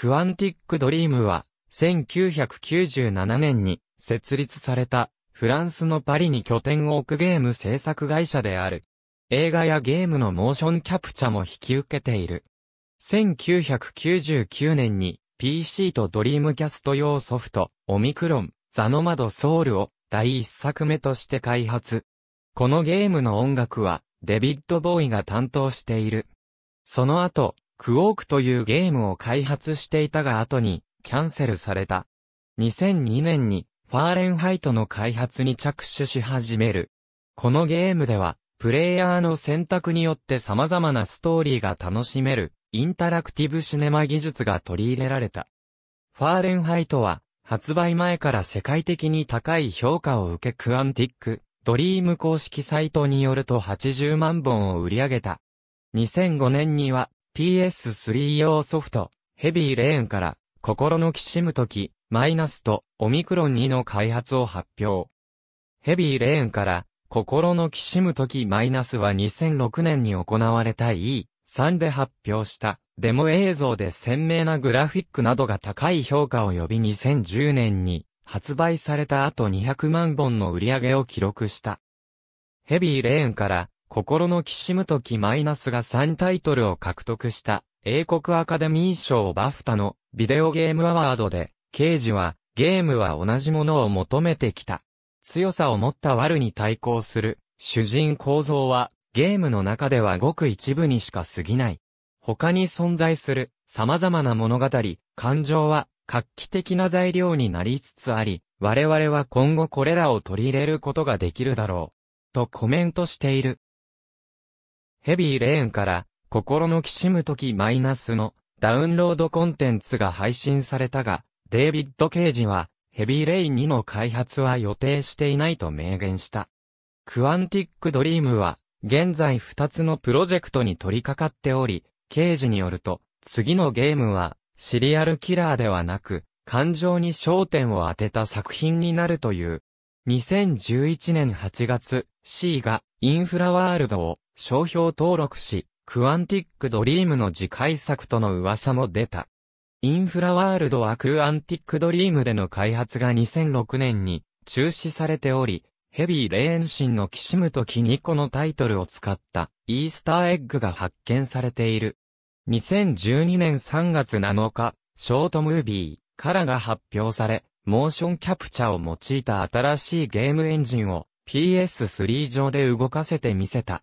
クアンティックドリームは、1997年に設立されたフランスのパリに拠点を置くゲーム制作会社である。映画やゲームのモーションキャプチャも引き受けている。1999年に PC とドリームキャスト用ソフト、オミクロン、ザノマドソウルを第一作目として開発。このゲームの音楽はデビッド・ボーイが担当している。その後、クオークというゲームを開発していたが後にキャンセルされた。2002年にファーレンハイトの開発に着手し始める。このゲームでは、プレイヤーの選択によって様々なストーリーが楽しめる、インタラクティブシネマ技術が取り入れられた。ファーレンハイトは、発売前から世界的に高い評価を受けクアンティック、ドリーム公式サイトによると80万本を売り上げた。2005年には、PS3 用ソフト、ヘビーレーンから、心のきしむとき、マイナスとオミクロン2の開発を発表。ヘビーレーンから、心のきしむときマイナスは2006年に行われた E3 で発表した、デモ映像で鮮明なグラフィックなどが高い評価を呼び2010年に発売された後200万本の売り上げを記録した。ヘビーレーンから、心のきしむときマイナスが3タイトルを獲得した、英国アカデミー賞バフタのビデオゲームアワードで、刑事は、ゲームは同じものを求めてきた。強さを持った悪に対抗する、主人構造は、ゲームの中ではごく一部にしか過ぎない。他に存在する、様々な物語、感情は、画期的な材料になりつつあり、我々は今後これらを取り入れることができるだろう。とコメントしている。ヘビーレーンから、心のきしむときマイナスのダウンロードコンテンツが配信されたが、デイビッド・ケージは、ヘビーレイン2の開発は予定していないと明言した。クアンティック・ドリームは、現在2つのプロジェクトに取り掛かっており、ケージによると、次のゲームは、シリアルキラーではなく、感情に焦点を当てた作品になるという。2011年8月、C がインフラワールドを商標登録し、クアンティックドリームの次回作との噂も出た。インフラワールドはクアンティックドリームでの開発が2006年に中止されており、ヘビーレーンシンのキシムとキニコのタイトルを使ったイースターエッグが発見されている。2012年3月7日、ショートムービーからが発表され、モーションキャプチャを用いた新しいゲームエンジンを PS3 上で動かせてみせた。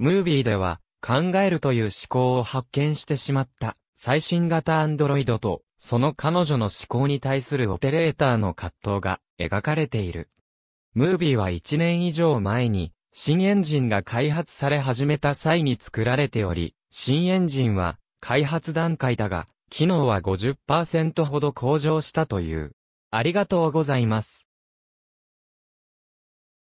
ムービーでは、考えるという思考を発見してしまった、最新型アンドロイドと、その彼女の思考に対するオペレーターの葛藤が描かれている。ムービーは1年以上前に、新エンジンが開発され始めた際に作られており、新エンジンは開発段階だが、機能は50%ほど向上したという。ありがとうございます。